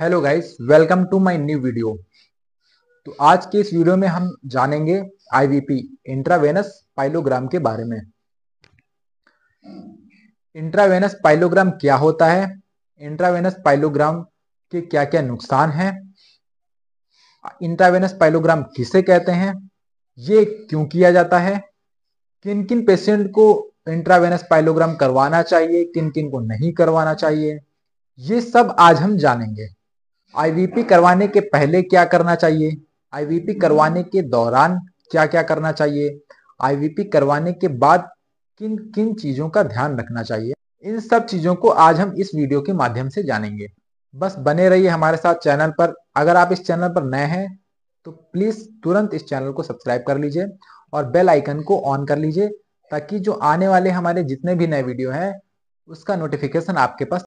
hello guys welcome to my new video तो आज के इस वीडियो में हम जानेंगे आईवीपी इंट्रावेनस पाइलोग्राम के बारे में इंट्रावेनस पाइलोग्राम क्या होता है इंट्रावेनस पाइलोग्राम के क्या क्या नुकसान हैं इंट्रावेनस पाइलोग्राम किसे कहते हैं ये क्यों किया जाता है किन किन पेशेंट को इंट्रावेनस पाइलोग्राम करवाना चाहिए किन किन को नहीं करवाना चाहिए ये सब आज हम जानेंगे आईवीपी करवाने के पहले क्या करना चाहिए आईवीपी करवाने के दौरान क्या क्या करना चाहिए आईवीपी करवाने के बाद किन किन चीजों का ध्यान रखना चाहिए इन सब चीजों को आज हम इस वीडियो के माध्यम से जानेंगे बस बने रहिए हमारे साथ चैनल पर अगर आप इस चैनल पर नए हैं तो प्लीज तुरंत इस चैनल को सब्सक्राइब कर लीजिए और बेल आइकन को ऑन कर लीजिए ताकि जो आने वाले हमारे जितने भी नए वीडियो हैं उसका नोटिफिकेशन आपके पास